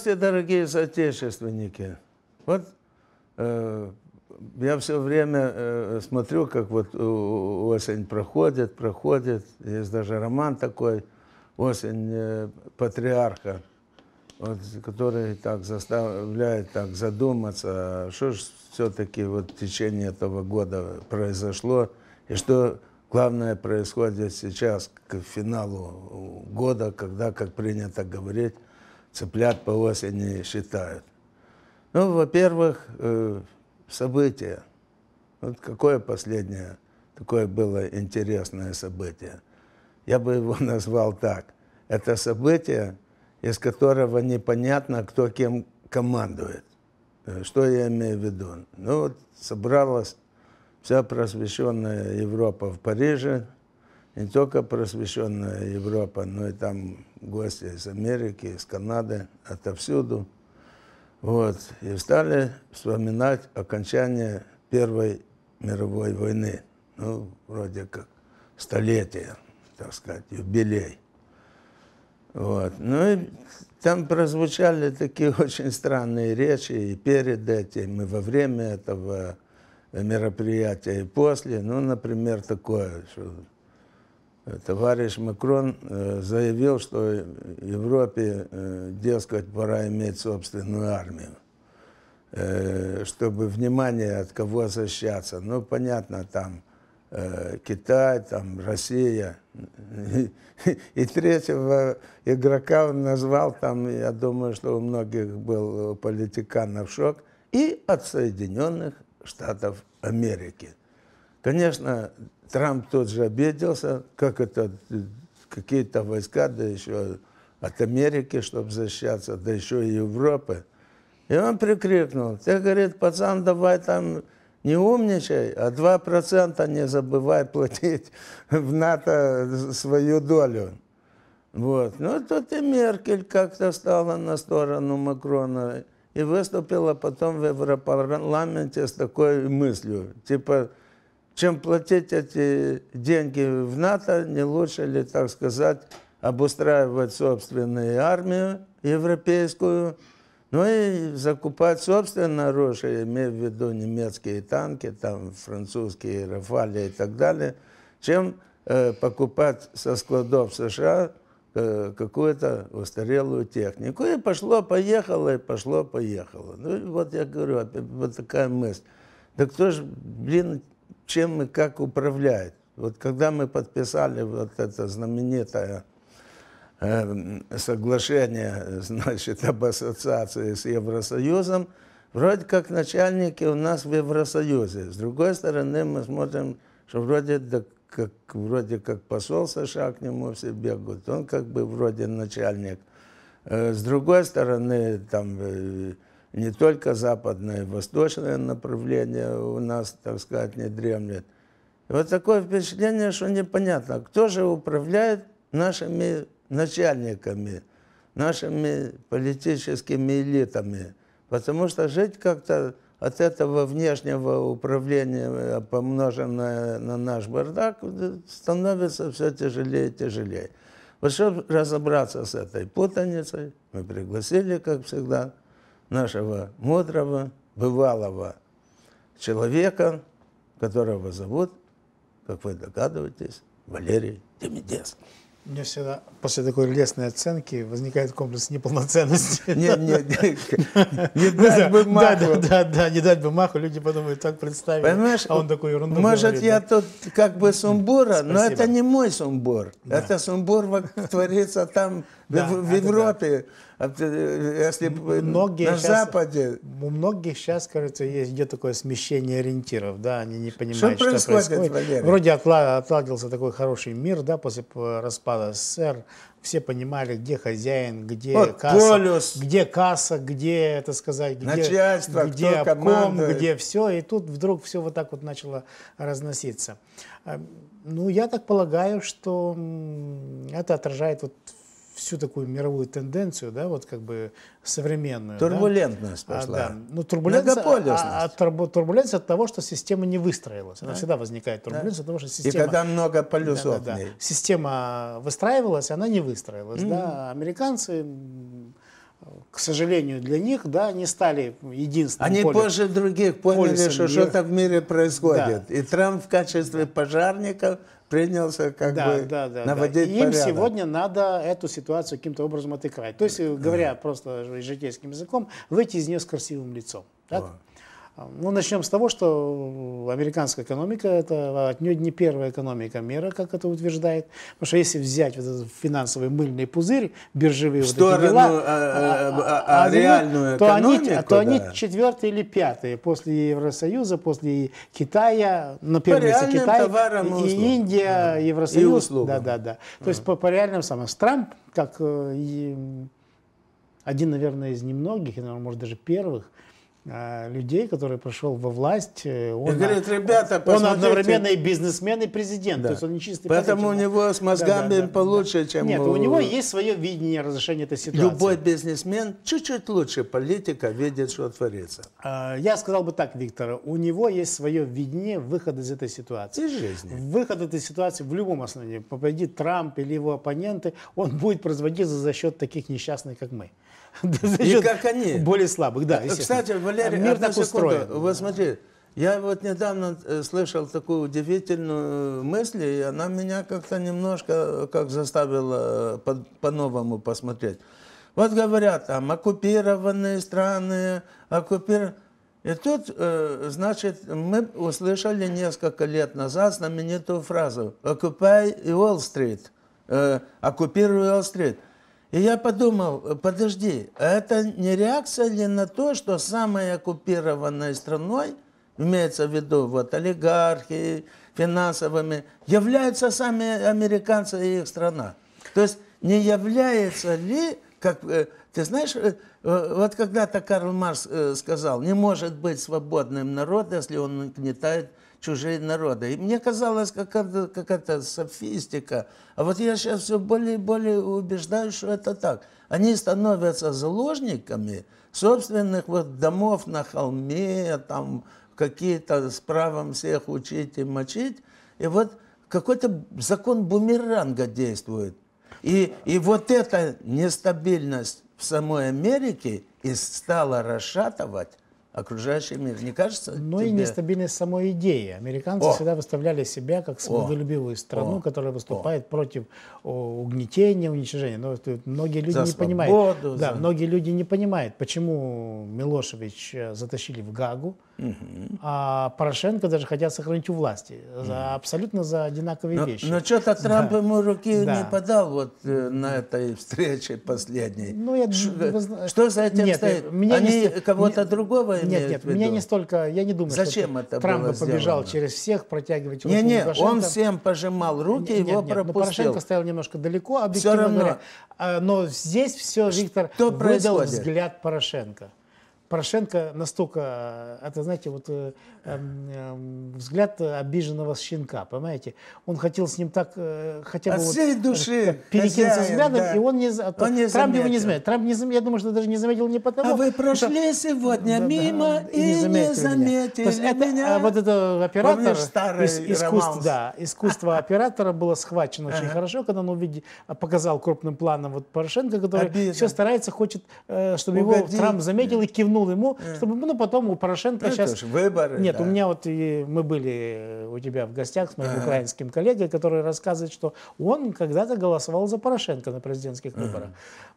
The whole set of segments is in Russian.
Здравствуйте, дорогие соотечественники! Вот э, я все время э, смотрю, как вот осень проходит, проходит. Есть даже роман такой «Осень э, патриарха», вот, который так заставляет так задуматься, что же все-таки вот в течение этого года произошло, и что главное происходит сейчас к финалу года, когда, как принято говорить, цыплят по осени считают? Ну, во-первых, э, события. Вот какое последнее такое было интересное событие? Я бы его назвал так. Это событие, из которого непонятно, кто кем командует. Э, что я имею в виду? Ну, вот собралась вся просвещенная Европа в Париже – не только просвещенная Европа, но и там гости из Америки, из Канады, отовсюду. Вот. И стали вспоминать окончание Первой мировой войны. Ну, вроде как столетие, так сказать, юбилей. Вот. Ну и там прозвучали такие очень странные речи и перед этим, и во время этого мероприятия, и после. Ну, например, такое, что Э, товарищ Макрон э, заявил, что Европе, э, дескать, пора иметь собственную армию, чтобы внимание от кого защищаться. Ну, понятно, там Китай, там Россия. И, третьего игрока он назвал, там, я думаю, что у многих был у политиканов шок, и от Соединенных Штатов Америки. Конечно, Трамп тот же обиделся, как это, какие-то войска, да еще от Америки, чтобы защищаться, да еще и Европы. И он прикрикнул, ты, говорит, пацан, давай там не умничай, а 2% не забывай платить в НАТО свою долю. Вот. Ну, тут и Меркель как-то стала на сторону Макрона и выступила потом в Европарламенте с такой мыслью, типа, чем платить эти деньги в НАТО, не лучше ли, так сказать, обустраивать собственную армию европейскую, ну и закупать собственное оружие, имея в виду немецкие танки, там французские Рафали и так далее, чем э, покупать со складов США э, какую-то устарелую технику. И пошло-поехало, и пошло-поехало. Ну вот я говорю, вот такая мысль. Да кто же, блин, чем и как управляет. Вот когда мы подписали вот это знаменитое эм, соглашение значит, об ассоциации с Евросоюзом, вроде как начальники у нас в Евросоюзе. С другой стороны, мы смотрим, что вроде, да, как, вроде как посол США к нему все бегают, он как бы вроде начальник. Э, с другой стороны, там э, не только западное, восточное направление у нас, так сказать, не дремлет. И вот такое впечатление, что непонятно, кто же управляет нашими начальниками, нашими политическими элитами. Потому что жить как-то от этого внешнего управления, э, помноженное на наш бардак, э, становится все тяжелее и тяжелее. Вот чтобы разобраться с этой путаницей, мы пригласили, как всегда, нашего мудрого, бывалого человека, которого зовут, как вы догадываетесь, Валерий Демидец. У меня всегда после такой лесной оценки возникает комплекс неполноценности. Нет, нет, нет. Не ну дать бы маху. Да, да, не дать бы маху, люди подумают, так представили. Понимаешь, а он такой ерунду Может, я тут как бы сумбура, но это не мой сумбур. Это сумбур творится там, в Европе. А э, если э, многие на сейчас, Западе... У многих сейчас, кажется, есть где такое смещение ориентиров, да, они не понимают, что, что происходит. происходит. Валерий? Вроде отладился такой хороший мир, да, после распада СССР, все понимали, где хозяин, где вот касса, полюс. где касса, где, это сказать, где, Начальство, где обком, где все, и тут вдруг все вот так вот начало разноситься. Э, ну, я так полагаю, что это отражает вот всю такую мировую тенденцию, да, вот как бы современную. Турбулентность да? пошла. А, да. Ну, турбулентность, а, а, а, турбулентность от того, что система не выстроилась. Она да? всегда возникает турбулентность да. от того, что система... И когда много полюсов да, да, да. Система выстраивалась, она не выстроилась. Mm-hmm. Да? Американцы к сожалению, для них, да, не стали единственным. Они поле... позже других поняли, что что-то в мире происходит. Да. И Трамп в качестве пожарника принялся как да, бы да, да, наводить да. Им порядок. сегодня надо эту ситуацию каким-то образом отыграть. То есть, говоря просто житейским языком, выйти из нее с красивым лицом. Так? Ну, начнем с того, что американская экономика – это отнюдь не первая экономика мира, как это утверждает. Потому что если взять вот этот финансовый мыльный пузырь, биржевые вот эти дела, э, э, а, а, э, а, реальную то экономику, они, то они четвертые или пятые после Евросоюза, после Китая, на первом месте Китай, и, Индия, Евросоюз. И Да, да, да. То есть по, реальным самым. Трамп, как один, наверное, из немногих, наверное, может, даже первых – Э, людей, который пришел во власть. Э, он, и говорит, ребята, он, одновременно и бизнесмен, и президент. Да. То есть он чистый Поэтому у него с мозгами да, да, получше, да. чем... Нет, у... у него есть свое видение разрешения этой ситуации. Любой бизнесмен чуть-чуть лучше политика видит, что творится. А, я сказал бы так, Виктор, у него есть свое видение выхода из этой ситуации. Из жизни. Выход этой ситуации в любом основании. Победит Трамп или его оппоненты, он будет производиться за счет таких несчастных, как мы. И как они. Более слабых, да. Кстати, Валерий, Мир одна так секунду. Вот смотри, я вот недавно э, слышал такую удивительную мысль, и она меня как-то немножко э, как заставила э, по-новому по посмотреть. Вот говорят, там, оккупированные страны, оккупированные... И тут, значит, мы услышали несколько лет назад знаменитую фразу «Окупай и Уолл-стрит», «Оккупируй Уолл-стрит». И я подумал, э, подожди, а это не реакция ли на то, что самой оккупированной страной, имеется в виду вот олигархи, финансовыми, являются сами американцы и их страна? То есть не является ли, как, э, ты знаешь, э, вот когда-то Карл Марс сказал, не может быть свободным народ, если он угнетает чужие народы. И мне казалось, какая-то какая софистика. А вот я сейчас все более и более убеждаюсь, что это так. Они становятся заложниками собственных вот домов на холме, там какие-то с правом всех учить и мочить. И вот какой-то закон бумеранга действует. И, и вот эта нестабильность в самой Америке и стала расшатывать окружающий мир. Не кажется? Ну тебе... и нестабильность самой идеи. Американцы О! всегда выставляли себя как свободолюбивую страну, О! которая выступает О! против угнетения, уничтожения. Но ну, многие люди за не свободу, понимают. За... Да, многие люди не понимают, почему Милошевич э, затащили в Гагу. Угу. А Порошенко даже хотят сохранить у власти. За, абсолютно за одинаковые но, вещи. Но что-то Трамп да. ему руки да. не подал вот э, на этой встрече последней. Ну, я, Ш, вы, э, что за этим нет, стоит? Э, меня Они не, кого-то другого нет, имеют Нет, нет, меня не столько... Я не думаю, Зачем что это Трамп побежал сделано? через всех протягивать руки. Нет, нет, он всем пожимал руки, нет, его нет, ну, пропустил. Но Порошенко стоял немножко далеко, объективно все равно. говоря. А, но здесь все, Виктор, что выдал происходит? взгляд Порошенко. Порошенко настолько, э, это, знаете, вот э, э, взгляд обиженного щенка, понимаете? Он хотел с ним так, э, хотя бы От всей вот, э, души э, перекинуться взглядом, да. и он не, то, он не Трамп заметил. его не заметил. Трамп, не заметил, я думаю, что даже не заметил не потому. А вы прошли что, сегодня да, мимо и не заметили, не заметили меня. меня. То есть меня. А это, вот это оператор, Помнишь, старый ис, искусство, да, искусство оператора было схвачено очень хорошо, когда он увидел, а, показал крупным планом вот Порошенко, который все старается, хочет, чтобы его Трамп заметил и кивнул вернул ему, mm. чтобы, ну, потом у Порошенко ну, сейчас... выборы. Нет, да. у меня вот, и мы были э, у тебя в гостях с моим uh-huh. украинским коллегой, который рассказывает, что он когда-то голосовал за Порошенко на президентских uh-huh. выборах.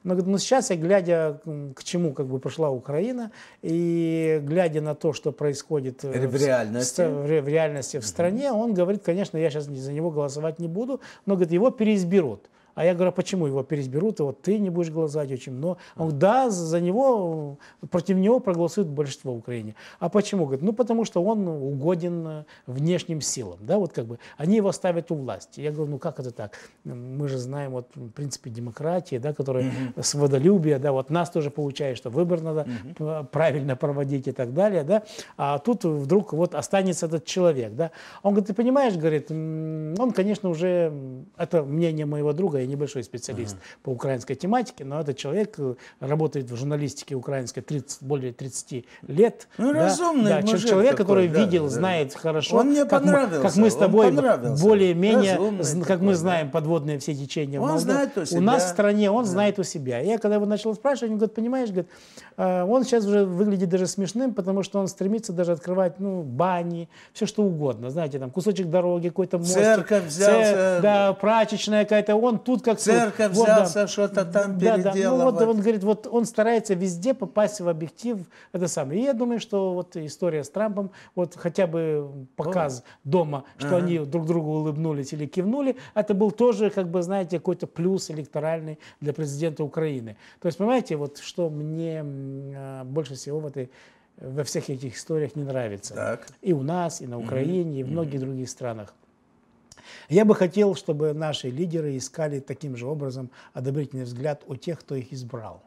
Но, но сейчас я, глядя к чему как бы пошла Украина, и глядя на то, что происходит э, в реальности, в, в реальности uh-huh. в стране, он говорит, конечно, я сейчас за него голосовать не буду, но, говорит, его переизберут. А я говорю, а почему его переизберут, вот ты не будешь голосовать очень много. Он говорит, да, за него, против него проголосует большинство в Украине. А почему? Говорит, ну потому что он угоден э, внешним силам, да, вот как бы, они его ставят у власти. Я говорю, ну как это так? Мы же знаем вот в принципе демократии, да, которая mm-hmm. сводолюбие, да, вот нас тоже получает, что выбор надо mm-hmm. правильно проводить и так далее, да, а тут вдруг вот останется этот человек, да. Он говорит, ты понимаешь, говорит, он, конечно, уже, это мнение моего друга, я небольшой специалист uh-huh. по украинской тематике, но этот человек э, работает в журналистике украинской 30, более 30 лет. Ну, да, разумный да, мужик Человек, такой, который да, видел, да, знает да. хорошо. Он мне понравился. Как мы, как мы с тобой более-менее, как мы знаем подводные все течения. Он знает у себя. У нас в стране он да. знает у себя. Я когда его начал спрашивать, он говорит, понимаешь, говорит, э, он сейчас уже выглядит даже смешным, потому что он стремится даже открывать ну, бани, все что угодно. Знаете, там кусочек дороги, какой-то мост. Церковь взял. Цер... Да, прачечная какая-то. Он тут тут как Церковь вот, взялся, да, что-то там да, переделывать. Да, ну, вот он говорит, вот он старается везде попасть в объектив, это самое. И я думаю, что вот история с Трампом, вот хотя бы показ О. дома, что ага. они друг другу улыбнулись или кивнули, это был тоже, как бы, знаете, какой-то плюс электоральный для президента Украины. То есть, понимаете, вот что мне а, больше всего в этой во всех этих историях не нравится. Так. И у нас, и на Украине, mm-hmm. и в многих mm-hmm. других странах. Я бы хотел, чтобы наши лидеры искали таким же образом одобрительный взгляд у тех, кто их избрал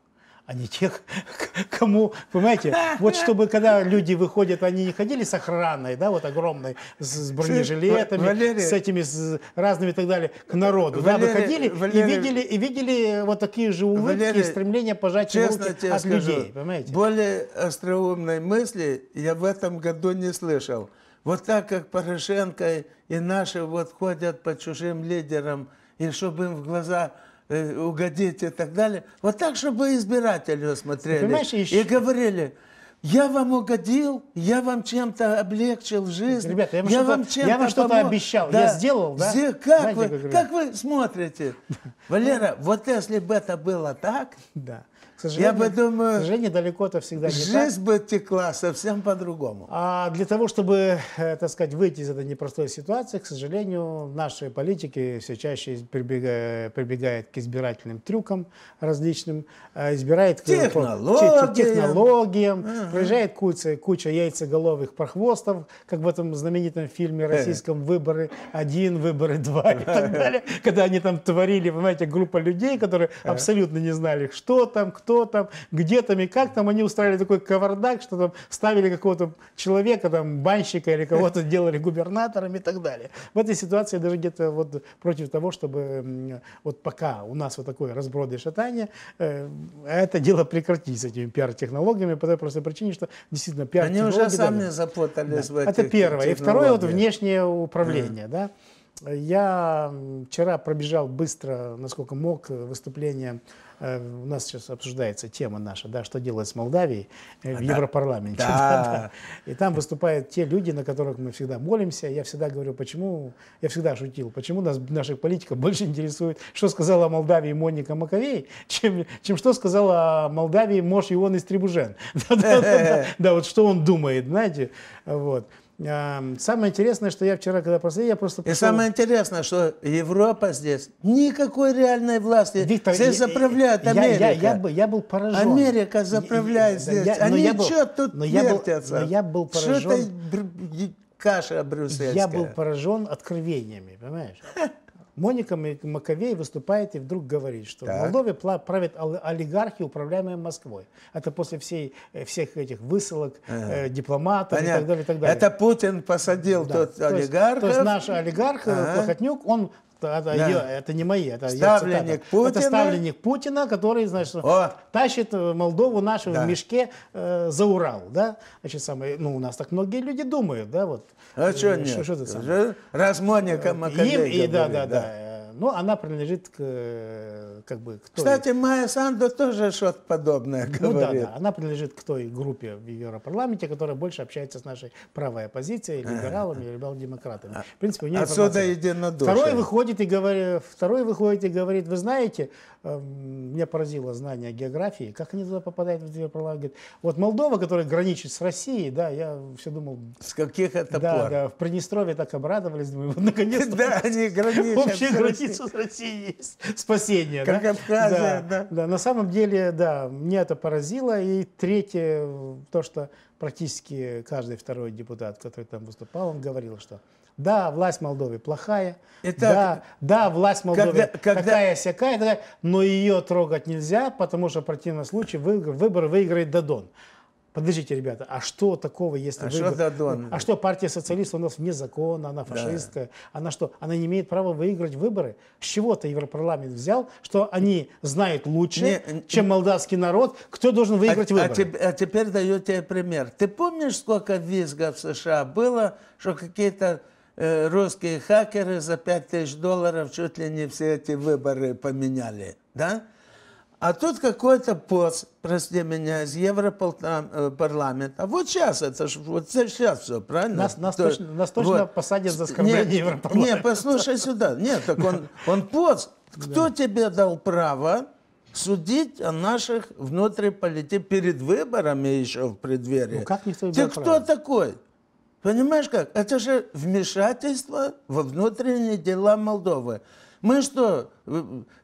а не тех, кому, понимаете, вот чтобы когда люди выходят, они не ходили с охраной, да, вот огромной, с, бронежилетами, Валерий, с этими с разными и так далее, к народу, Валерий, да, выходили Валерий, и видели, и видели вот такие же улыбки Валерий, и стремление пожать честно руки от скажу, людей, понимаете. Более остроумной мысли я в этом году не слышал. Вот так, как Порошенко и наши вот ходят по чужим лидерам, и чтобы им в глаза э, угодить и так далее. Вот так, чтобы избиратели смотрели еще... и говорили, я вам угодил, я вам чем-то облегчил жизнь. Ребята, я вам что-то, вам чем-то что обещал, да. я сделал, да? Как, Знаете, вы, как вы смотрите? Валера, вот если бы это было так, да сожалению, я бы к сожалению, далеко-то всегда не жизнь так. бы текла совсем по-другому. А для того, чтобы, э, так сказать, выйти из этой непростой ситуации, к сожалению, наши политики все чаще прибегают, прибегают к избирательным трюкам различным, э, избирают технологиям, к технологиям ага. приезжает куча, куча яйцеголовых прохвостов, как в этом знаменитом фильме э. российском «Выборы один», «Выборы два» и так далее, когда они там творили, понимаете, группа людей, которые абсолютно не знали, что там, кто что там, где там и как там. Они устраивали такой кавардак, что там ставили какого-то человека, там, банщика или кого-то делали губернатором и так далее. В этой ситуации даже где-то вот против того, чтобы вот пока у нас вот такое разброд и шатание, э, это дело прекратить с этими пиар-технологиями по той простой причине, что действительно пиар-технологии... Они уже сами да, запутались да. в этих Это первое. И второе, вот внешнее управление, mm. да. Я вчера пробежал быстро, насколько мог, выступление. Э, у нас сейчас обсуждается тема наша, да, что делать с Молдавией э, в да. Европарламенте. Да. Да, И там выступают те люди, на которых мы всегда молимся. Я всегда говорю, почему, я всегда шутил, почему нас, наших политиков больше интересует, что сказала о Молдавии Моника Маковей, чем, чем что сказала о Молдавии Мош Ион из Трибужен. Да, вот что он думает, знаете. Вот. Самое интересное, что я вчера, когда просил, я просто... Пришел... И самое интересное, что Европа здесь никакой реальной власти. Виктор, здесь я, заправляет Америка. Я, я, я, я, был поражен. Америка заправляет я, здесь. Я, Они что тут но Я был, но я был поражен. Что ты каша брюссельская? Я был поражен откровениями, понимаешь? Моника Маковей выступает и вдруг говорит, что так. в Молдове правят олигархи, управляемые Москвой. Это после всей, э, всех этих высылок э, ага. э, дипломатов Понятно. и так далее, и так далее. Это Путин посадил да. тот олигарх. То есть наш олигарх э, ага. Плохотнюк, он это, да. это не мои, это ставленник я Путина. Это ставленник Путина, который, значит, О. тащит э, Молдову нашу да. в мешке э, за Урал, да? Значит, самое, ну, у нас так многие люди думают, да, вот. А э, что нет? Что, что это самое? Размонник Макаревич. Э, им, и, да, да, да, да но ну, она принадлежит к, э, как бы, к той... Кстати, Майя Сандо тоже что-то подобное говорит. Ну да, да, она принадлежит к той группе в Европарламенте, которая больше общается с нашей правой оппозицией, э, либералами э. либерал-демократами. А, в принципе, у нее Отсюда единодушие. Второй выходит, и говорит, второй выходит и говорит, вы знаете, эм, меня поразило знание географии, как они туда попадают в Европарламент. вот Молдова, которая граничит с Россией, да, я все думал... С каких это да, пор? Да, в Приднестровье так обрадовались, думаю, вот наконец-то... Да, они граничат. Общие границы птица из России есть спасение. Как да? Абхазия, да, да. да. На самом деле, да, мне это поразило. И третье, то, что практически каждый второй депутат, который там выступал, он говорил, что да, власть Молдовы плохая, Итак, да, да, власть Молдовы когда, когда... такая но ее трогать нельзя, потому что в противном случае выбор выиграет Дадон. Подождите, ребята, а что такого, если а выиграет? Что за ну, А что партия социалистов у нас вне закона, она фашистская, да. она что? Она не имеет права выиграть выборы? С чего-то Европарламент взял, что они знают лучше, не, чем молдавский народ, кто должен выиграть а, а выборы? А, теп- а теперь даю тебе пример. Ты помнишь, сколько визга в США было, что какие-то э, русские хакеры за 5 тысяч долларов чуть ли не все эти выборы поменяли, да? А тут какой-то поц, прости меня, из Европарламента. Э, вот сейчас, это ж, вот сейчас все, правильно? Нас, нас, То, точно, нас точно вот. посадят за оскорбление нет, Европарламента. Нет, послушай сюда. Нет, так он, он поц. Кто да. тебе дал право судить о наших внутриполитических перед выборами еще в преддверии? Ну как никто не Ты кто право? такой? Понимаешь как? Это же вмешательство во внутренние дела Молдовы. Мы что,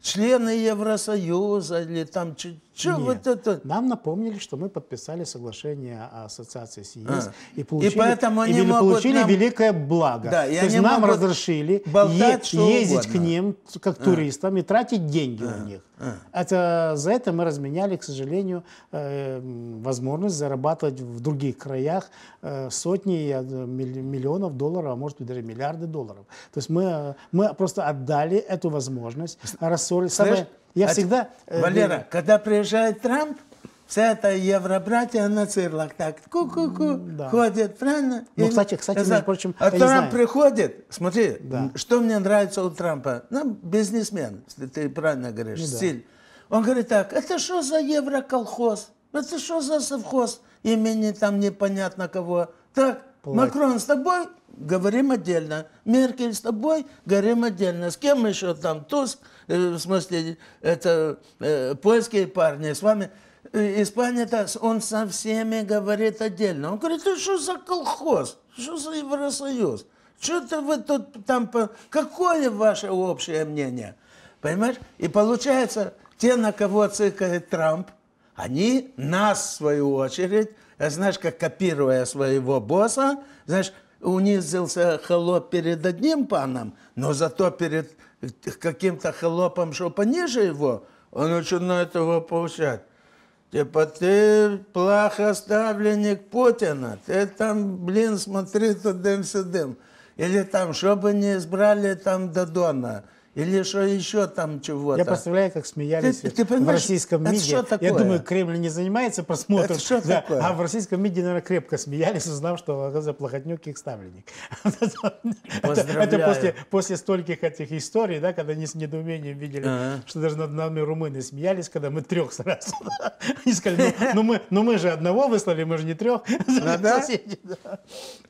члены Евросоюза или там что вот это. Нам напомнили, что мы подписали соглашение о ассоциации с ЕС а. и получили, и поэтому они и получили нам... великое благо. Да, и То есть нам разрешили болтать, е- ездить угодно. к ним как а. туристам а. и тратить деньги а. у них. А. Это, за это мы разменяли, к сожалению, э, возможность зарабатывать в других краях э, сотни э, миллионов долларов, а может быть даже миллиарды долларов. То есть мы, э, мы просто отдали эту возможность рассорились, а рассорились. Знаешь, Я от... всегда... Э, Валера, э, когда приезжает Трамп, вся эта евробратья на цирлах так ку-ку-ку да. ходит, правильно? Ну, кстати, кстати, между прочим, А Трамп приходит, смотри, да. что мне нравится у Трампа, ну, бизнесмен, ты правильно говоришь, ну, стиль. Он говорит так, это что за евроколхоз? Это что за совхоз имени там непонятно кого? Так, Платье. Макрон с тобой? говорим отдельно. Меркель с тобой, говорим отдельно. С кем еще там? Туск, э, в смысле, это э, польские парни, с вами. Э, Испания-то, он со всеми говорит отдельно. Он говорит, ты что за колхоз? Что за Евросоюз? Что-то вы тут там... Какое ваше общее мнение? Понимаешь? И получается, те, на кого цикает Трамп, они нас, в свою очередь, знаешь, как копируя своего босса, знаешь, унизился холоп перед одним паном, но зато перед каким-то холопом, что пониже его, он начинает его получать. Типа, ты плохоставленник ставленник Путина, ты там, блин, смотри, тудым-сюдым. Или там, чтобы не избрали там Дадона – или что еще там чего-то. Я представляю, как смеялись ты, ты в российском МИДе. Что такое? Я думаю, Кремль не занимается просмотром. Это что да. такое? А в российском МИДе, наверное, крепко смеялись, узнав, что за Плохотнюк их ставленник. Поздравляю. Это, после, после стольких этих историй, да, когда они с недоумением видели, ага. что даже над нами румыны смеялись, когда мы трех сразу. Они сказали, ну, ну, мы, ну мы же одного выслали, мы же не трех. Ну да? Соседи, да.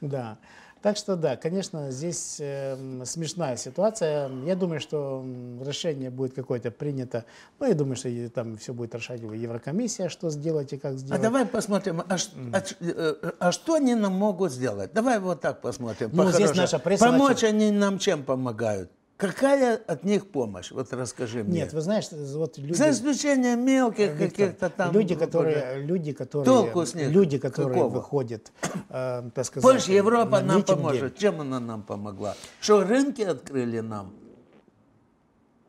да. Так что да, конечно, здесь э, смешная ситуация. Я думаю, что решение будет какое-то принято. Ну, я думаю, что там все будет решать Еврокомиссия, что сделать и как а сделать. А давай посмотрим, а, mm. а, э, э, а что они нам могут сделать? Давай вот так посмотрим. Ну, здесь наша пресса Помочь начала... они нам чем помогают? Какая от них помощь? Вот расскажи мне. Нет, вы знаешь, вот люди... За исключением мелких каких-то там... Люди, которые... Люди, которые Толку с них люди, которые какого? выходят, э, так сказать, Больше Европа на нам митинги. поможет. Чем она нам помогла? Что рынки открыли нам?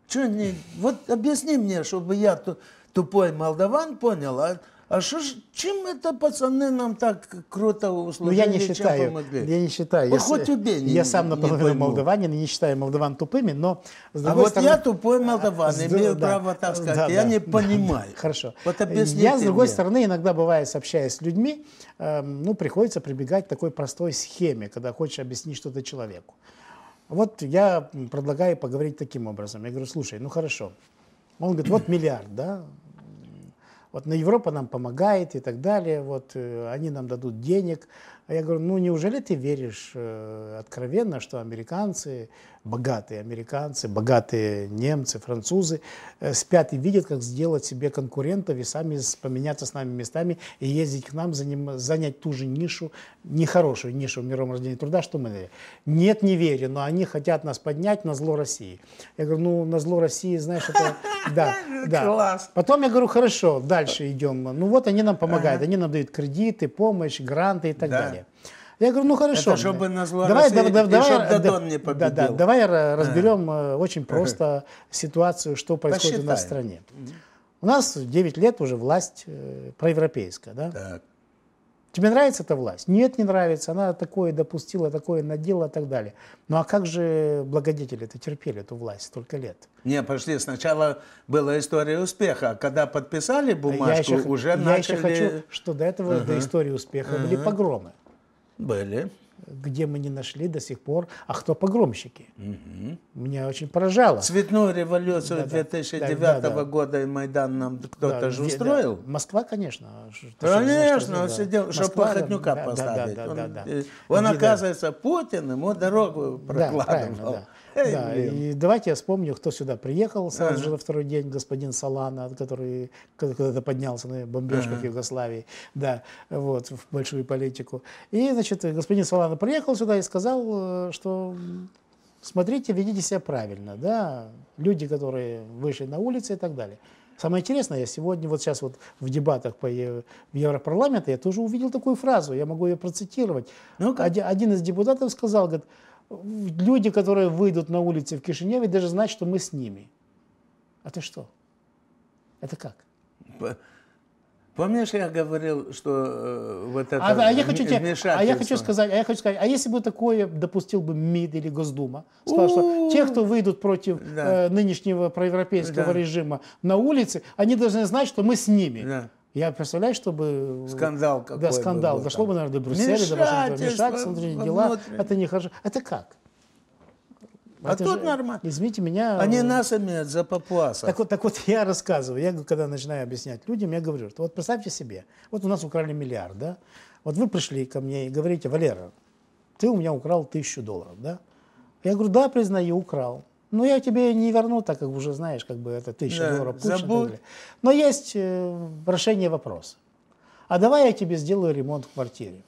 Что не... Вот объясни мне, чтобы я тупой молдаван понял, а а шо, чем это пацаны нам так круто услужили, ну, я не считаю, Я не считаю. Вот я, хоть убей, я сам наполовину молдаванин, не считаю молдаван тупыми, но... С а вот стороны, я тупой молдаван, с, имею да, право так сказать, да, я да, не да, понимаю. Да, хорошо. Вот Я, с другой мне. стороны, иногда бывает, общаясь с людьми, э, ну, приходится прибегать к такой простой схеме, когда хочешь объяснить что-то человеку. Вот я предлагаю поговорить таким образом. Я говорю, слушай, ну хорошо. Он говорит, вот миллиард, да? вот на Европа нам помогает и так далее, вот э, они нам дадут денег. А я говорю, ну неужели ты веришь э, откровенно, что американцы богатые американцы, богатые немцы, французы э, спят и видят, как сделать себе конкурентов и сами поменяться с нами местами и ездить к нам, занять ту же нишу, нехорошую нишу в мировом рождении труда, что мы Нет, не верю, но они хотят нас поднять на зло России. Я говорю, ну, на зло России, знаешь, это... Да, ну, да. Класс. Потом я говорю, хорошо, дальше идем. Ну вот они нам помогают, они нам дают кредиты, помощь, гранты и так да. далее. Я говорю, ну хорошо. Это чтобы на давай, давай, давай, давай, да, Дадон не победил. Да, да, давай разберем а. очень просто ситуацию, что происходит Посчитаем. у нас в стране. У нас 9 лет уже власть э, проевропейская, да? Так. Тебе нравится эта власть? Нет, не нравится. Она такое допустила, такое надела и так далее. Ну а как же благодетели-то терпели эту власть столько лет? Не, пошли. Сначала была история успеха. А когда подписали бумажку, я еще, уже я начали... Я еще хочу, что до этого, uh до истории успеха, uh были погромы. Были. Где мы не нашли до сих пор, а кто погромщики? Угу. Меня очень поражало. Цветную революцию да, 2009 да, да, года и Майдан нам кто-то да, же устроил. Да. Москва, конечно. Конечно, он да. сидел, чтобы Похотнюка поставить. Э, он, оказывается, Путин ему дорогу прокладывал. Да, да, и давайте я вспомню, кто сюда приехал сразу же на второй день, господин Салана, который когда-то поднялся на бомбежках Югославии, да, вот, в большую политику. И, значит, господин Салана приехал сюда и сказал, э, что смотрите, ведите себя правильно, да, люди, которые вышли на улицы и так далее. Самое интересное, я сегодня, вот сейчас вот в дебатах по в Европарламенте, я тоже увидел такую фразу, я могу ее процитировать. ну -ка. Один из депутатов сказал, говорит, люди, которые выйдут на улицы в Кишиневе, даже знать, что мы с ними. А ты что? Это как? Помнишь, я говорил, что э, вот это а, а я хочу тебе, А я хочу сказать, а я хочу сказать, а если бы такое допустил бы МИД или Госдума, сказал, что те, кто выйдут против да. э, нынешнего проевропейского да. режима на улице, они должны знать, что мы с ними. Да. Я представляю, чтобы... Э, скандал какой Да, скандал. Был Дошло бы, наверное, до Брюсселя, до Вашингтона. Мешать, смотрите, дела. Это нехорошо. Это как? А это тут же, нормально. Извините меня. Они э, нас имеют за папуасов. Так вот, так вот я рассказываю, я когда начинаю объяснять людям, я говорю, что вот представьте себе, вот у нас украли миллиард, да? Вот вы пришли ко мне и говорите, Валера, ты у меня украл тысячу долларов, да? Я говорю, да, признаю, украл. Ну, я тебе не верну, так как уже знаешь, как бы это тысяча да, долларов куча. Забудь. Но есть э, решение вопроса. А давай я тебе сделаю ремонт в квартире.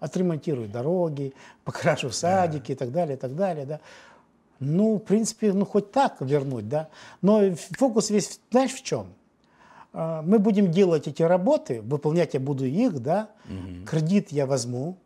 Отремонтирую дороги, покрашу садики да. и так далее, и так далее, да. Ну, в принципе, ну хоть так вернуть, да. Но фокус весь, знаешь, в чем? А, мы будем делать эти работы, выполнять я буду их, да. Угу. Кредит я возьму,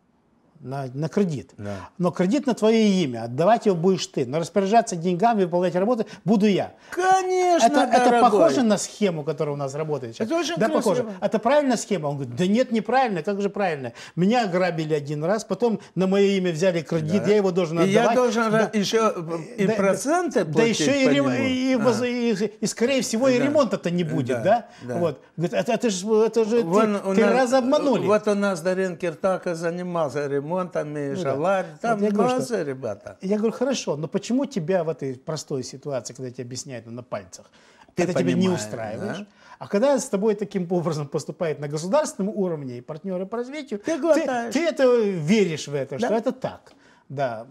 на, на кредит. Да. Но кредит на твое имя, отдавать его будешь ты. Но распоряжаться деньгами, выполнять работы буду я. Конечно, это, это похоже на схему, которая у нас работает сейчас? Это очень да, похоже. Это правильная схема? Он говорит, да нет, неправильно. Как же правильно? Меня ограбили один раз, потом на мое имя взяли кредит, да. я его должен отдавать. И я должен да. еще э, и да, проценты да, платить Да еще и, нему. и, а. и, и, и, скорее всего, и да. ремонта-то не будет, да? да? да. Вот. Говорит, это, это же, это же Вон, ты, ты раз обманули. Вот у нас Дарин Киртака занимался ремонтом ремонтами, ну, шалар, да. там вот говорю, что, ребята. Я говорю, хорошо, но почему тебя в этой простой ситуации, когда тебя объясняют на пальцах, ты это тебя не устраиваешь. Да? А когда с тобой таким образом поступает на государственном уровне и партнеры по развитию, ты, ты, ты это веришь в это, да? что это так. Да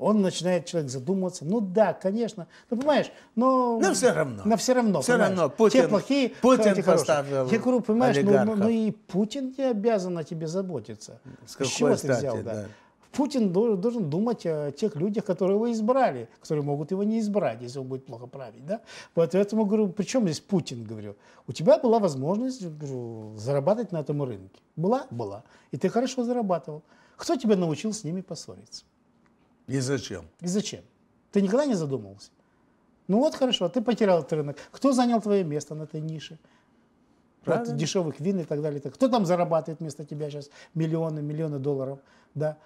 он начинает человек задумываться. Ну да, конечно. Ну понимаешь, но... Но все равно. Но все равно. Все равно. Путин, Те плохие, Путин те поставил Я говорю, понимаешь, ну, ну, ну и Путин не обязан о тебе заботиться. С, С чего стати, ты взял, да? да. Путин должен, должен думать о тех людях, которые его избрали, которые могут его не избрать, если он будет плохо править. Да? Вот Поэтому говорю, причем здесь Путин, говорю, у тебя была возможность говорю, зарабатывать на этом рынке. Была? Была. И ты хорошо зарабатывал. Кто тебя научил с ними поссориться? И зачем? И зачем? Ты никогда не задумывался? Ну вот хорошо, ты потерял этот рынок. Кто занял твое место на этой нише? Вот дешевых вин и так далее. Кто там зарабатывает вместо тебя сейчас миллионы, миллионы долларов? Да.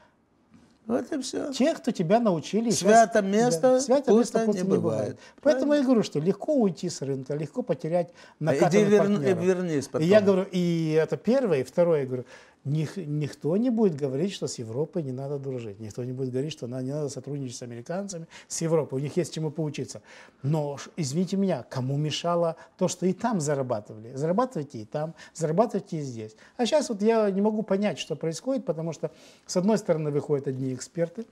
Вот и все. Те, кто тебя научили. Свято место да, свято пусто место пусто не, не бывает. бывает. Поэтому Правильно. я говорю, что легко уйти с рынка, легко потерять накатанных а иди вер... партнеров. вернись потом. И я говорю, и это первое, и второе, я говорю, никто не будет говорить, что с Европой не надо дружить. Никто не будет говорить, что не надо сотрудничать с американцами, с Европой. У них есть чему поучиться. Но, извините меня, кому мешало то, что и там зарабатывали? Зарабатывайте и там, зарабатывайте и здесь. А сейчас вот я не могу понять, что происходит, потому что, с одной стороны, выходят одни эксперты,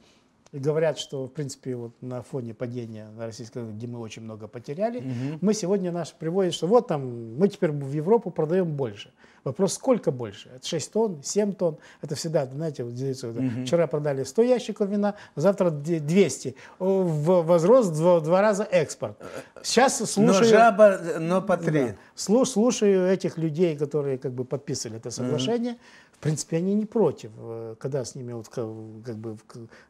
говорят, что, в принципе, вот на фоне падения на российском, где мы очень много потеряли, угу. мы сегодня наш приводит, что вот там, мы теперь в Европу продаем больше. Вопрос, сколько больше? Это 6 тонн, 7 тонн? Это всегда, знаете, вот делится. Угу. Вчера продали 100 ящиков вина, завтра 200. возрос в два, два раза экспорт. Сейчас слушаю... Но жаба, э, но по три. Да, слушаю этих людей, которые как бы подписывали это соглашение. Угу принципе, они не против. Э, когда с ними вот как бы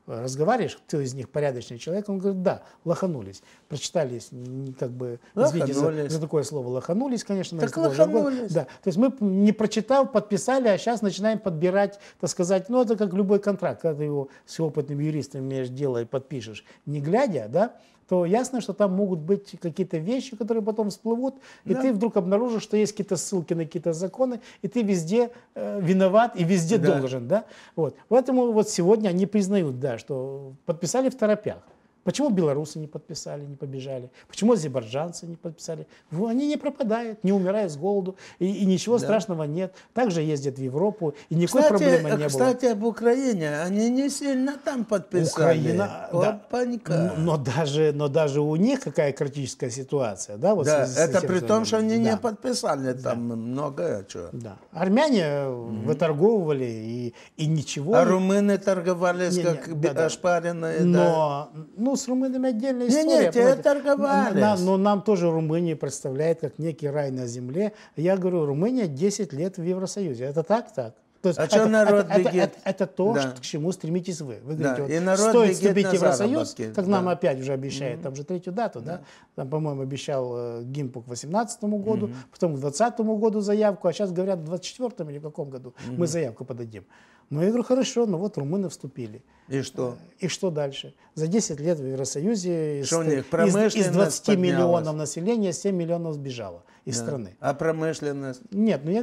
э, разговариваешь, ты из них порядочный человек, он говорит, да, лоханулись. Прочитались, как бы, извините за, за такое слово, лоханулись, конечно. Так лоханулись. Да, то есть мы, не прочитав, подписали, а сейчас начинаем подбирать, так сказать, ну, это как любой контракт, когда ты его с опытным юристом имеешь дело и подпишешь, не глядя, да, то ясно, что там могут быть какие-то вещи, которые потом всплывут, и да. ты вдруг обнаружишь, что есть какие-то ссылки на какие-то законы, и ты везде э, виноват и везде да. должен, да? Вот. Поэтому вот сегодня они признают, да, что подписали в торопях. Почему белорусы не подписали, не побежали? Почему азербайджанцы не подписали? Они не пропадают, не умирают с голоду, и, и ничего да. страшного нет. Также ездят в Европу, и никакой кстати, проблемы не кстати, э, было. Кстати, об Украине. Они не сильно там подписали. Украина, да. Паника. Но, но, даже, но даже у них какая критическая ситуация. Да, вот да с, это с при том, что они да. не подписали там да. многое чего. Да. Армяне mm-hmm. выторговывали, и, и ничего. А румыны торговались не, как не, да, ошпаренные. Но, да. ну, ну, с Румынами отдельная история. Нет, нет, те торговали. Нам, но нам тоже Румыния представляет как некий рай на земле. Я говорю, Румыния 10 лет в Евросоюзе. Это так, так? То есть а это, что народ это, бегет? Это, это, это то, да. к чему стремитесь вы. Вы говорите, да. и народ стоит вступить в Евросоюз, как да. нам опять уже обещают, mm-hmm. там же третью дату, да? да? Там, по-моему, обещал э, Гимпу к 18 году, mm-hmm. потом к 20 году заявку, а сейчас говорят, в 24 или в каком году mm-hmm. мы заявку подадим. Ну я говорю, хорошо, но ну вот румыны вступили. И что? И что дальше? За 10 лет в Евросоюзе из, из, из 20 поднялась. миллионов населения 7 миллионов сбежало из да. страны. А промышленность? Нет, ну я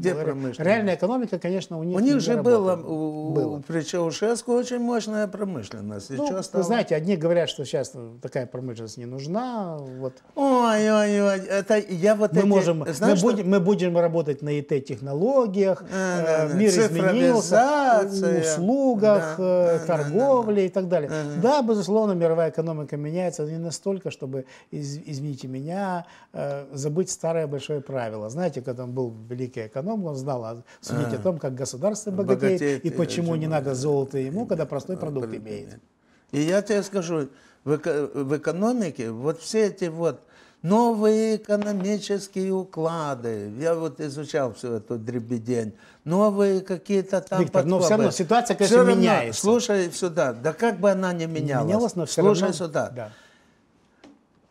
где промышленность? Реальная экономика, конечно, у них У них же работала. было, у, было. очень мощная промышленность. Ну, стало... Вы знаете, одни говорят, что сейчас такая промышленность не нужна. Вот. Ой-ой-ой, это я вот мы эти... можем, Знаешь, мы, что... будем, мы будем работать на ИТ-технологиях, а, да, мир изменился, услугах, да, торговле э, да, да, и так далее. Да, да. безусловно, мировая экономика меняется не настолько, чтобы, из, извините меня, забыть старое большое правило. Знаете, когда был великий эконом, эконом, он знал судить а, о том, как государство богатеет, богатеет и почему не надо золото ему, когда э, простой продукт имеет. И я тебе скажу, в, в экономике вот все эти вот новые экономические уклады. Я вот изучал всю эту дребедень. Новые какие-то там Виктор, ну, подковы. но все равно ситуация, конечно, все равно, меняется. Слушай сюда. Да как бы она ни менялась. Не менялась, но все слушай равно. сюда. Да.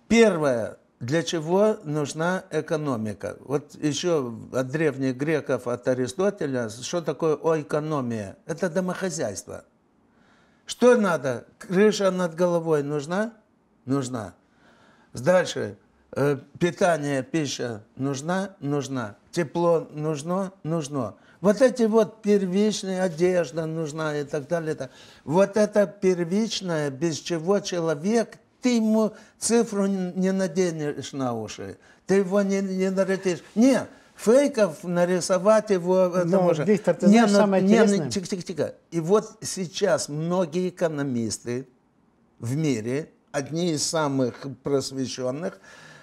Первое для чего нужна экономика? Вот еще от древних греков, от Аристотеля, что такое о экономия? Это домохозяйство. Что надо? Крыша над головой нужна? Нужна. Дальше. Э, питание, пища нужна? Нужна. Тепло нужно? Нужно. Вот эти вот первичные, одежда нужна и так далее. Вот это первичное, без чего человек ты ему цифру не наденешь на уши, ты его не, не нарисуешь. Нет, фейков нарисовать его э, это Но, ну, можно. Виктор, ты не, знаешь, самое не, ну, интересное? Тихо, тихо, тихо. И вот сейчас многие экономисты в мире, одни из самых просвещенных,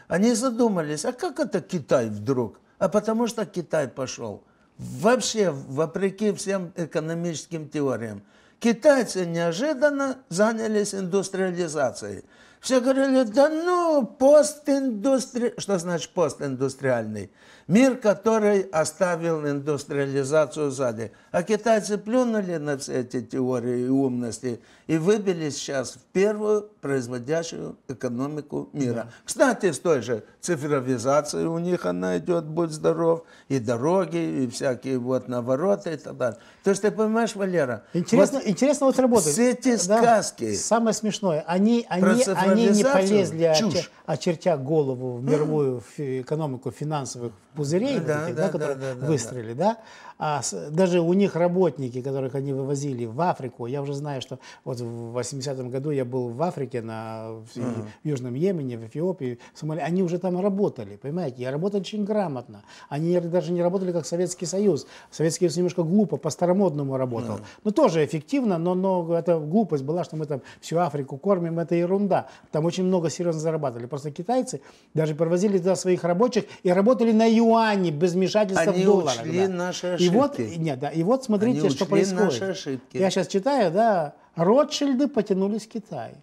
они задумались, а как это Китай вдруг? А потому что Китай пошел. Вообще, вопреки всем экономическим теориям, китайцы неожиданно занялись индустриализацией. Все говорили, да ну, постиндустри... Что значит постиндустриальный? Мир, который оставил индустриализацию сзади. А китайцы плюнули на все эти теории и умности и выбили сейчас в первую производящую экономику мира. Да. Кстати, с той же цифровизацией у них она идет, будь здоров, и дороги, и всякие вот навороты и так далее. То есть ты понимаешь, Валера? Интересно вот, интересно вот работает. Все эти да, сказки. Самое смешное, они, они, они они не полезли, очер, а очертя а голову в мировую экономику финансовых пузырей, да, этих, да, да, которые да, да, выстроили, да. А с, даже у них работники, которых они вывозили в Африку, я уже знаю, что вот в 80-м году я был в Африке, на, в, mm. в Южном Йемене, в Эфиопии, в Сомали, они уже там работали, понимаете, и работали очень грамотно. Они даже не работали как Советский Союз. Советский Союз немножко глупо, по-старомодному работал. Mm. Ну, тоже эффективно, но, но это глупость была, что мы там всю Африку кормим, это ерунда там очень много серьезно зарабатывали. Просто китайцы даже провозили туда своих рабочих и работали на юане без вмешательства Они в доллар. Они да. наши ошибки. И вот, нет, да, и вот смотрите, Они что происходит. наши ошибки. Я сейчас читаю, да, Ротшильды потянулись в Китай.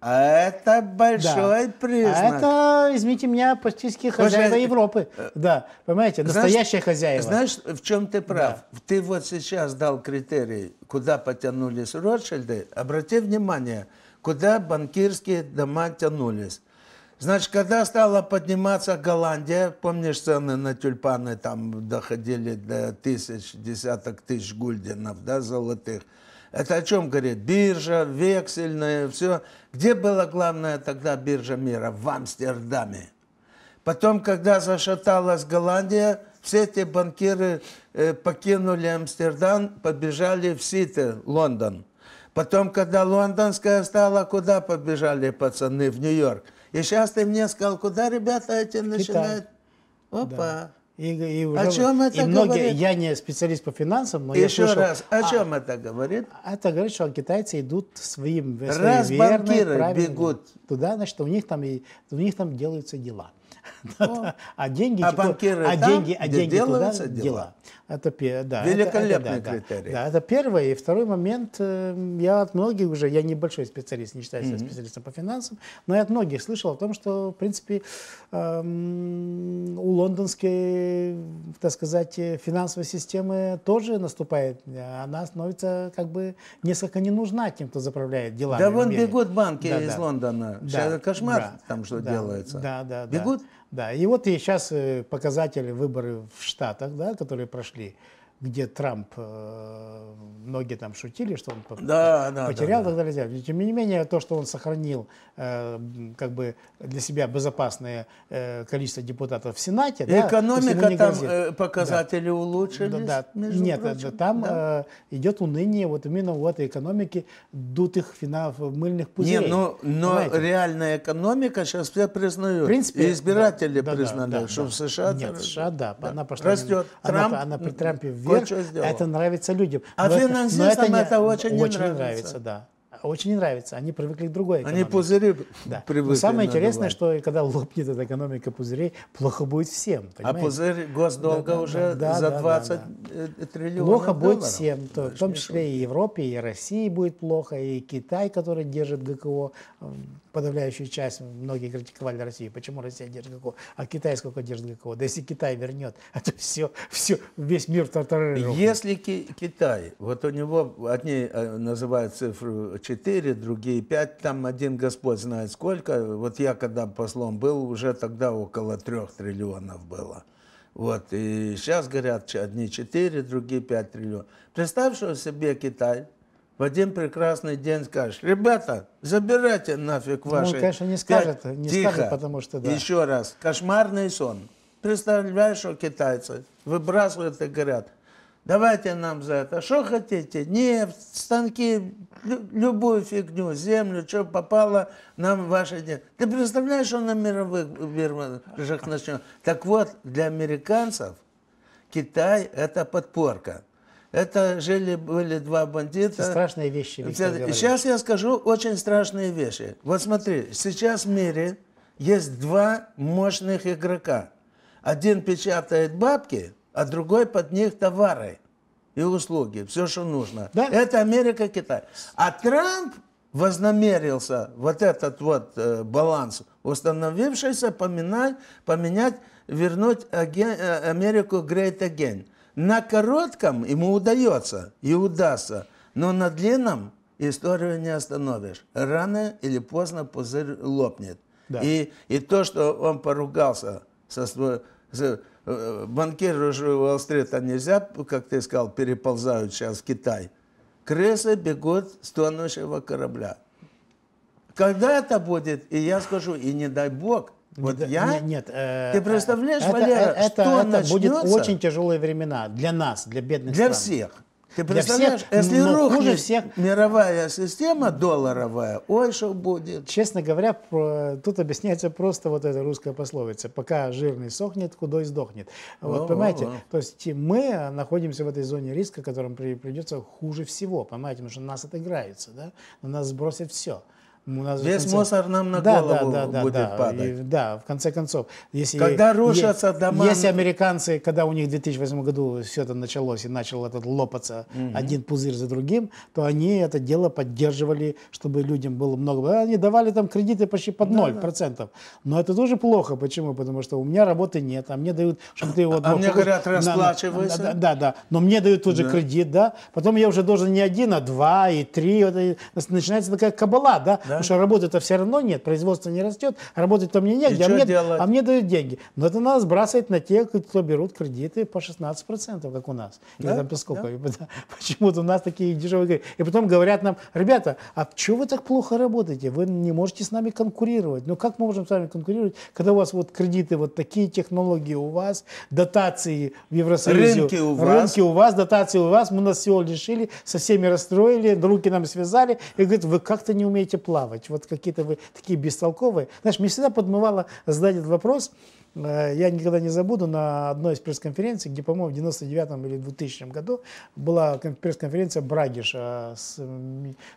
А это большой да. А признак. А это, извините меня, практически хозяева Потому, э, Европы. Да, понимаете, настоящие знаешь, хозяева. Знаешь, в чем ты прав? Да. Ты вот сейчас дал критерий, куда потянулись Ротшильды. Обрати внимание, куда банкирские дома тянулись. Значит, когда стала подниматься Голландия, помнишь, цены на тюльпаны там доходили до тысяч, десяток тысяч гульденов, да, золотых. Это о чем говорит? Биржа, вексельная, все. Где была главная тогда биржа мира? В Амстердаме. Потом, когда зашаталась Голландия, все эти банкиры э, покинули Амстердам, побежали в Сити, Лондон. Потом, когда лондонская стала, куда побежали пацаны в Нью-Йорк? И сейчас ты мне сказал, куда ребята эти начинают? Опа. Да. И, и уже, о чем это и многие, говорит? Я не специалист по финансам, но Еще я слышал, раз, о чем а, это говорит? Это говорит, что китайцы идут своим Раз верным, банкиры бегут туда, значит, у них там, и, у них там делаются дела. О. А деньги, а типа, банкиры а там, деньги, а деньги туда дела. дела. Это, да, Великолепный это, это, да, критерий. Да, да, это первый И второй момент, эм, я от многих уже, я небольшой специалист, не считаю себя mm-hmm. специалистом по финансам, но я от многих слышал о том, что, в принципе, эм, у лондонской, так сказать, финансовой системы тоже наступает, э, она становится как бы несколько не нужна тем, кто заправляет делами. Да вон бегут банки да, из да. Лондона. Да, Сейчас кошмар да, там, что да, делается. Да, да, да, бегут? Да. Да, и вот и сейчас э, показатели выборы в Штатах, да, которые прошли где Трамп, э, многие там шутили, что он да, потерял да, да. и так далее. Тем не менее, то, что он сохранил э, как бы для себя безопасное э, количество депутатов в Сенате. Экономика да, там показатели да. улучшились, да, да. между Нет, прочим. там да. идет уныние вот именно вот экономики дутых финансов, мыльных пузырей. Нет, но, но реальная экономика сейчас все признают. В принципе, и избиратели да, признали, да, да, что да, в США... Нет, в США, да, да. она пошла... Растет. Она, Трамп... она при Трампе вверх, это нравится людям. А но финансистам это, не, это очень, не очень нравится. нравится да. Очень не нравится. Они привыкли к другой экономике. Они пузыри да. привыкли. Но самое надувать. интересное, что когда лопнет эта экономика пузырей, плохо будет всем. А понимаете? А пузырь госдолга да, уже да, за да, 20 да, да. Э, триллионов Плохо долларов. будет всем. То, в том числе и Европе, и России будет плохо, и Китай, который держит ГКО подавляющую часть, многие критиковали Россию. Почему Россия держит ГКО? А Китай сколько держит ГКО? Да если Китай вернет, а то все, все весь мир тартары. Если ки- Китай, вот у него, одни э, называют цифру 4, другие 5, там один Господь знает сколько. Вот я когда послом был, уже тогда около 3 триллионов было. Вот, и сейчас говорят, одни 4, другие 5 триллионов. Представь что себе Китай – в один прекрасный день скажешь, ребята, забирайте нафиг ну, ваши... Ну, конечно, не скажет, пять... не Тихо. скажет, потому что да. Еще раз, кошмарный сон. Представляешь, что китайцы выбрасывают и говорят, давайте нам за это, что хотите, нефть, станки, любую фигню, землю, что попало нам в ваши деньги. Ты представляешь, что на мировых биржах начнет? Так вот, для американцев Китай – это подпорка – это жили были два бандита. Это страшные вещи. сейчас я скажу очень страшные вещи. Вот смотри, сейчас в мире есть два мощных игрока. Один печатает бабки, а другой под них товары и услуги, все, что нужно. Да? Это Америка, Китай. А Трамп вознамерился вот этот вот э, баланс, установившийся, поменять, поменять вернуть аген, э, Америку Great Again – на коротком ему удается и удастся, но на длинном историю не остановишь. Рано или поздно пузырь лопнет. Да. И, и то, что он поругался со своим э, Банкиры в Уолл-стрита нельзя, как ты сказал, переползают сейчас в Китай. Крысы бегут с тонущего корабля. Когда это будет, и я скажу, и не дай бог – вот нет, я? Нет. Э, Ты представляешь, это, Валера, э, это, что это начнется? будет очень тяжелые времена для нас, для бедных Для стран. всех. Ты представляешь, всех, если рухнет всех... мировая система долларовая, ой, что будет. Честно говоря, про, тут объясняется просто вот эта русская пословица. Пока жирный сохнет, худой сдохнет. Вот, о, понимаете? О, о. То есть мы находимся в этой зоне риска, которым при, придется хуже всего, понимаете? Потому что нас отыграются, да? На нас сбросят все. У нас Весь конце... мусор нам на да, голову да, да, будет да, падать. И, да, в конце концов. Если, когда рушатся е- дома... Если ну- американцы, когда у них в 2008 году все это началось и начал этот лопаться угу. один пузырь за другим, то они это дело поддерживали, чтобы людям было много... Они давали там кредиты почти под 0%. Да, да. Но это тоже плохо. Почему? Потому что у меня работы нет, а мне дают, чтобы ты вот, А, мне говорят, расплачивайся. Да, да, да. Но мне дают тут же да. кредит, да. Потом я уже должен не один, а два и три. Вот, и начинается такая кабала, да. да Потому что работы-то все равно нет, производство не растет, работать-то мне негде, а мне, а мне дают деньги. Но это надо сбрасывать на тех, кто берут кредиты по 16%, как у нас. Да? там по Да? Почему-то у нас такие дешевые кредиты, И потом говорят нам, ребята, а чего вы так плохо работаете? Вы не можете с нами конкурировать. Ну как мы можем с вами конкурировать, когда у вас вот кредиты, вот такие технологии у вас, дотации в Евросоюзе. Рынки у вас. Рынки у вас, дотации у вас. Мы нас всего лишили, со всеми расстроили, руки нам связали. И говорят, вы как-то не умеете плавать плавать. Вот какие-то вы такие бестолковые. Знаешь, мне всегда подмывало задать этот вопрос, Э, я никогда не забуду на одной из пресс-конференций, где, по-моему, в 99 или 2000 году была пресс-конференция Брагиш э, с,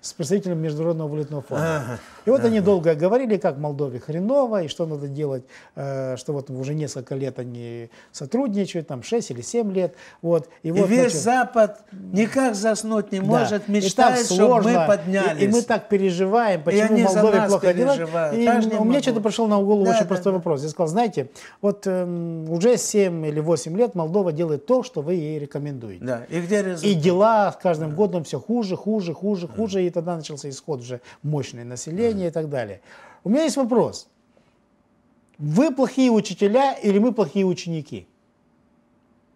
с представителем Международного валютного фонда. Ага. И вот ага. они долго говорили, как Молдове хреново, и что надо делать, э, что вот уже несколько лет они сотрудничают, там 6 или 7 лет. Вот. И, и вот, весь значит, Запад никак заснуть не да. может, мечтает, чтобы мы поднялись. И, и мы так переживаем, почему Молдове плохо дела. И, и у меня что-то пришел на голову да, очень да, простой да. вопрос. Я сказал, знаете, вот эм, уже 7 или 8 лет Молдова делает то, что вы ей рекомендуете. Да. И, где результат? и дела с каждым годом все хуже, хуже, хуже, хуже, и тогда начался исход уже мощное население mm. и так далее. У меня есть вопрос. Вы плохие учителя или мы плохие ученики?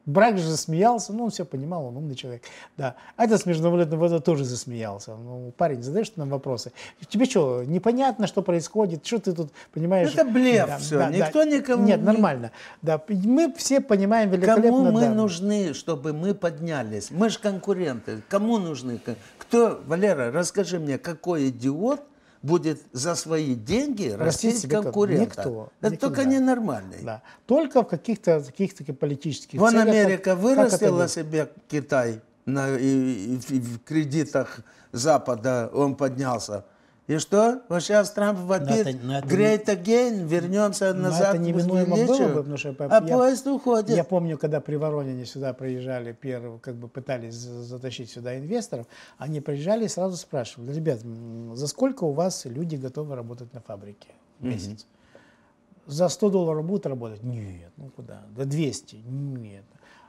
Брак же засмеялся, ну, он все понимал, он умный человек, да. А этот с международного вызова тоже засмеялся. Ну, парень, задаешь нам вопросы. Тебе что, непонятно, что происходит, что ты тут понимаешь? Это блеф да, все, да, никто да. никому... Нет, нормально, да. Мы все понимаем великолепно. Кому мы да. нужны, чтобы мы поднялись? Мы же конкуренты. Кому нужны? Кто, Валера, расскажи мне, какой идиот будет за свои деньги растить конкурента. Никто. Это никогда. только ненормальный. Да. Только в каких-то таких -то политических Вон целях. Америка вырастила себе Китай на, и, и, и в кредитах Запада он поднялся. И что? Вот сейчас Трамп вопит, great again, вернемся назад. это неминуемо было бы, потому что... А я, поезд уходит. Я помню, когда при Воронине сюда приезжали, первые, как бы пытались затащить сюда инвесторов, они приезжали и сразу спрашивали, ребят, за сколько у вас люди готовы работать на фабрике в месяц? Угу. За 100 долларов будут работать? Нет, ну куда? За 200? Нет.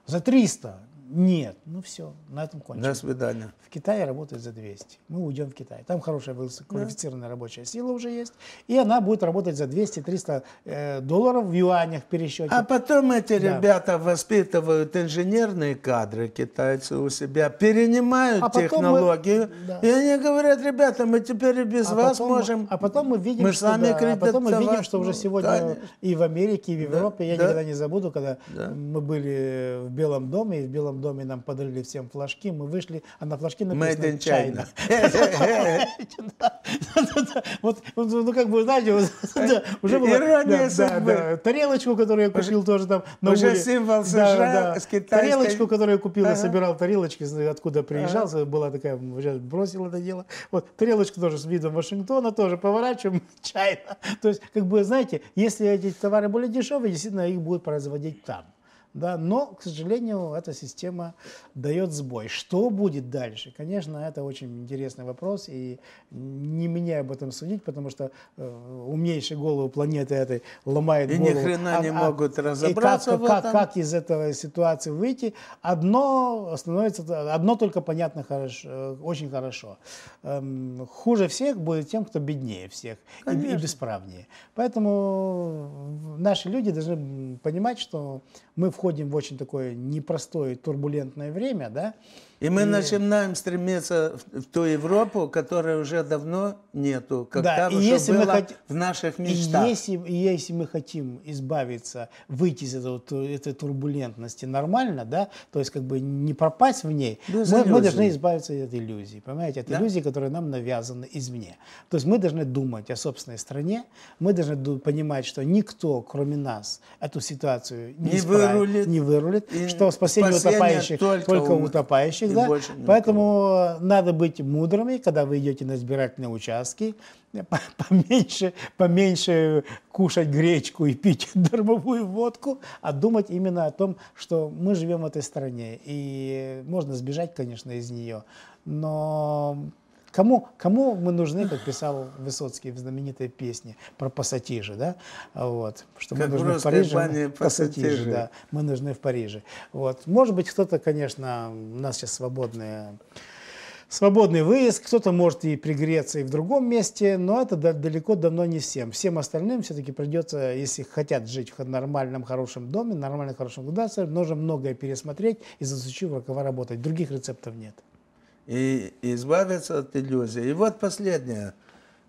За 300? Нет, ну все, на этом кончено. До свидания. В Китае работает за 200. Мы уйдем в Китай. Там хорошая высококвалифицированная да. рабочая сила уже есть. И она будет работать за 200-300 э, долларов в юанях в пересчете. А потом эти да. ребята воспитывают инженерные кадры китайцы у себя, перенимают а технологию. Мы, да. И они говорят, ребята, мы теперь и без а вас потом, можем... А потом мы видим, мы что, сами да, а потом мы видим, что уже ну, сегодня да. и в Америке, и в Европе, да. я да. никогда не забуду, когда да. мы были в Белом доме, и в Белом первом доме нам подарили всем флажки, мы вышли, а на флажке написано Made China. Вот, ну как бы, знаете, уже было... Тарелочку, которую я купил тоже там на Уже символ США с китайской... Тарелочку, которую я купил, я собирал тарелочки, откуда приезжал, была такая, сейчас бросил это дело. Вот, тарелочку тоже с видом Вашингтона, тоже поворачиваем, China. То есть, как бы, знаете, если эти товары более дешевые, действительно, их будут производить там да, но, к сожалению, эта система дает сбой. Что будет дальше? Конечно, это очень интересный вопрос, и не меня об этом судить, потому что э, умнейшие головы планеты этой ломают и голову. И ни хрена а, не а, могут разобраться и как, в этом. Как, как из этой ситуации выйти? Одно становится, одно только понятно хорошо, э, очень хорошо. Эм, хуже всех будет тем, кто беднее всех и, и бесправнее. Поэтому э, наши люди должны понимать, что мы входим в очень такое непростое турбулентное время, да, и мы и... начинаем стремиться в ту Европу, которой уже давно нету, как да, там и если было мы хот... в наших мечтах. И если, если мы хотим избавиться, выйти из этого, этой турбулентности нормально, да, то есть как бы не пропасть в ней, мы, мы должны избавиться от иллюзий, понимаете, от да? иллюзии, которая нам навязаны извне. То есть мы должны думать о собственной стране, мы должны понимать, что никто, кроме нас, эту ситуацию не, не исправит, вырулит, не вырулит, что спасение, спасение утопающих только, только утопающих, желающих, Поэтому надо быть мудрыми, когда вы идете на избирательные участки, поменьше, поменьше кушать гречку и пить дармовую водку, а думать именно о том, что мы живем в этой стране, и можно сбежать, конечно, из нее, но Кому, кому мы нужны, как писал Высоцкий в знаменитой песне про пассатижи, да? Вот, что как мы нужны в Париже. Мы, пассатижи. пассатижи, да, мы нужны в Париже. Вот. Может быть, кто-то, конечно, у нас сейчас свободные свободный выезд, кто-то может и пригреться и в другом месте, но это далеко давно не всем. Всем остальным все-таки придется, если хотят жить в нормальном хорошем доме, нормально хорошем государстве, нужно многое пересмотреть и за случаев рукава работать. Других рецептов нет и, избавиться от иллюзий. И вот последнее.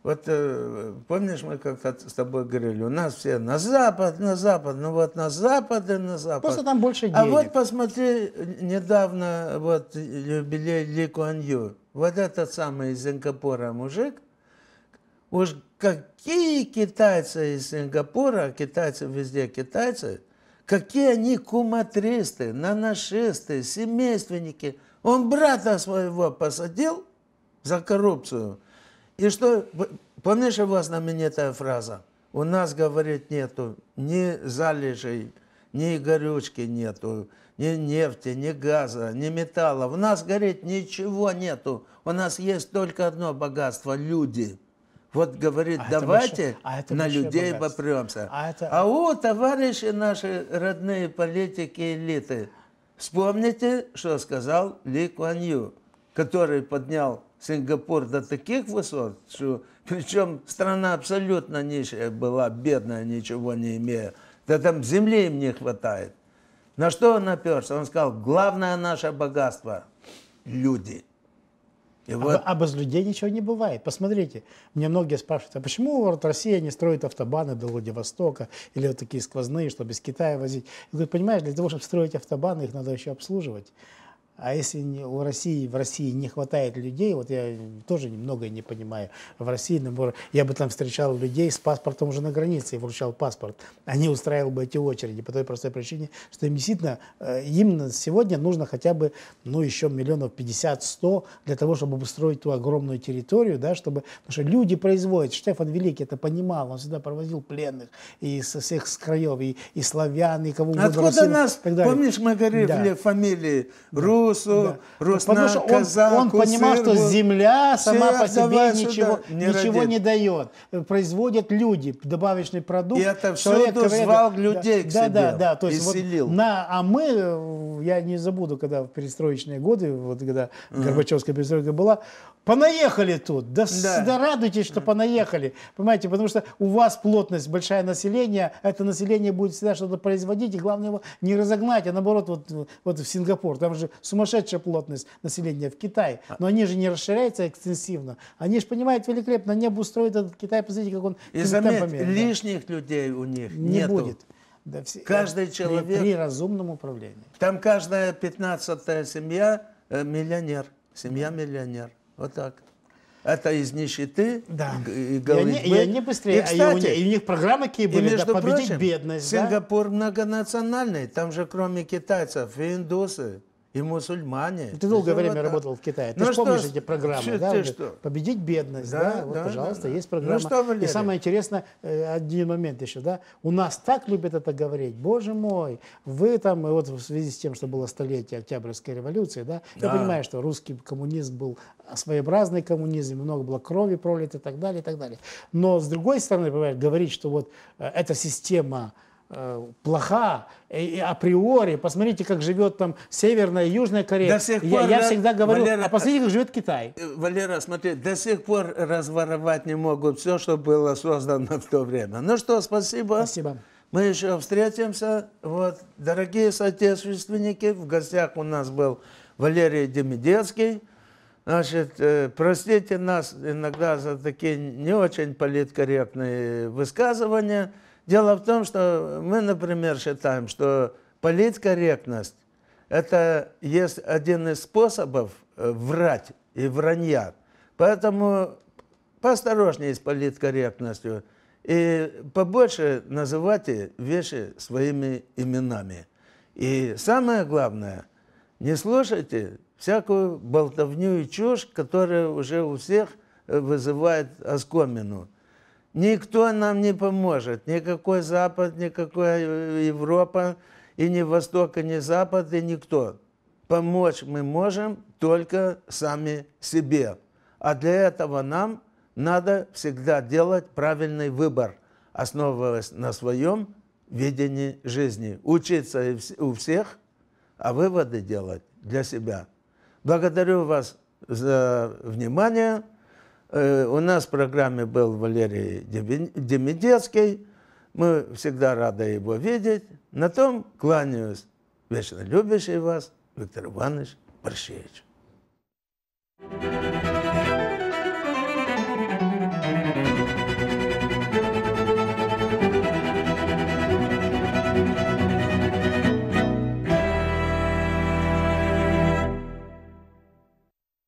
Вот э, помнишь, мы как-то с тобой говорили, у нас все на Запад, на Запад, ну вот на Запад и на Запад. Просто там больше денег. А вот посмотри, недавно вот юбилей Ли Куан Ю, вот этот самый из Сингапура мужик, уж какие китайцы из Сингапура, китайцы везде китайцы, какие они куматристы, нанашисты, семейственники – он брата своего посадил за коррупцию. И что, помнишь, у вас знаменитая фраза? У нас, говорит, нету ни залежей, ни горючки нету, ни нефти, ни газа, ни металла. У нас, говорит, ничего нету. У нас есть только одно богатство – люди. Вот говорит, а давайте а на людей богатство. попремся. А, это... а у товарищи наши родные политики элиты – Вспомните, что сказал Ли Куан Ю, который поднял Сингапур до таких высот, что причем страна абсолютно нищая была, бедная, ничего не имея. Да там земли им не хватает. На что он наперся? Он сказал, главное наше богатство – люди. И а, вот... а без людей ничего не бывает. Посмотрите, мне многие спрашивают, а почему вот Россия не строит автобаны до Владивостока или вот такие сквозные, чтобы из Китая возить? Я говорю, понимаешь, для того, чтобы строить автобаны, их надо еще обслуживать. А если у России, в России не хватает людей, вот я тоже немного не понимаю, в России, например, я бы там встречал людей с паспортом уже на границе и вручал паспорт, а не устраивал бы эти очереди по той простой причине, что им действительно, э, им сегодня нужно хотя бы, ну, еще миллионов 50-100 для того, чтобы обустроить ту огромную территорию, да, чтобы, потому что люди производят, Штефан Великий это понимал, он всегда провозил пленных и со всех краев, и, и славян, и кого угодно. Откуда Россия, нас, помнишь, мы говорили да. фамилии, Ру, Иисусу, да. Руснак, Потому что он, казаку, он понимал, сырву, что земля сама по себе ничего, не, ничего не дает. Производят люди добавочный продукт. И это все звал говорит, людей да, к да, себе. Да, да, То есть вот на, а мы, э, я не забуду, когда в перестроечные годы, вот когда угу. Горбачевская перестройка была, понаехали тут. Да, да. да радуйтесь, что понаехали. Понимаете, потому что у вас плотность, большая население, это население будет всегда что-то производить, и главное его не разогнать, а наоборот, вот, вот в Сингапур, там же сумасшедшая плотность населения в Китае, а. но они же не расширяются экстенсивно, они же понимают великолепно, небо устроит этот Китай, посмотрите, как он И заметь, лишних да. людей у них не нету. будет. Да, все, Каждый человек... При, при разумном управлении. Там каждая пятнадцатая семья э, миллионер. Семья миллионер. Вот так. Это из нищеты да. и голодьбы. И, и они быстрее, и, кстати, и, у, них, и у них программы какие были, и, между да, победить прочим, бедность. Сингапур да? многонациональный, там же кроме китайцев и индусы, и мусульмане. Ну, ты долгое время вот работал в Китае. Ты ну, помнишь эти программы, что, да? Что? Победить бедность, да? да? Вот, да, пожалуйста, да, есть программа. Ну, что, и самое интересное, э, один момент еще, да? У нас так любят это говорить. Боже мой, вы там, и вот в связи с тем, что было столетие Октябрьской революции, да? да. Я понимаю, что русский коммунизм был своеобразный коммунизм, много было крови пролито и так далее, и так далее. Но с другой стороны, понимаешь, говорить, что вот э, эта система Э, плоха э, априори. Посмотрите, как живет там Северная и Южная Корея. До сих пор я, я всегда говорю, Валера, а посмотрите, как живет Китай. Э, Валера, смотри, до сих пор разворовать не могут все, что было создано в то время. Ну что, спасибо. Спасибо. Мы еще встретимся. Вот, дорогие соотечественники, в гостях у нас был Валерий Демидецкий. Значит, простите нас иногда за такие не очень политкорректные высказывания. Дело в том, что мы, например, считаем, что политкорректность – это есть один из способов э, врать и вранья. Поэтому поосторожнее с политкорректностью и побольше называйте вещи своими именами. И самое главное, не слушайте всякую болтовню и чушь, которая уже у всех э, вызывает оскомину – Никто нам не поможет, никакой Запад, никакая э, Европа, и ни Восток, и ни Запад, и никто. Помочь мы можем только сами себе. А для этого нам надо всегда делать правильный выбор, основываясь на своем видении жизни. Учиться у всех, а выводы делать для себя. Благодарю вас за внимание. Э, у нас в программе был Валерий Демидецкий. Мы всегда рады его видеть. На том кланяюсь вечно любящий вас Виктор Иванович Борщевич. Thank you.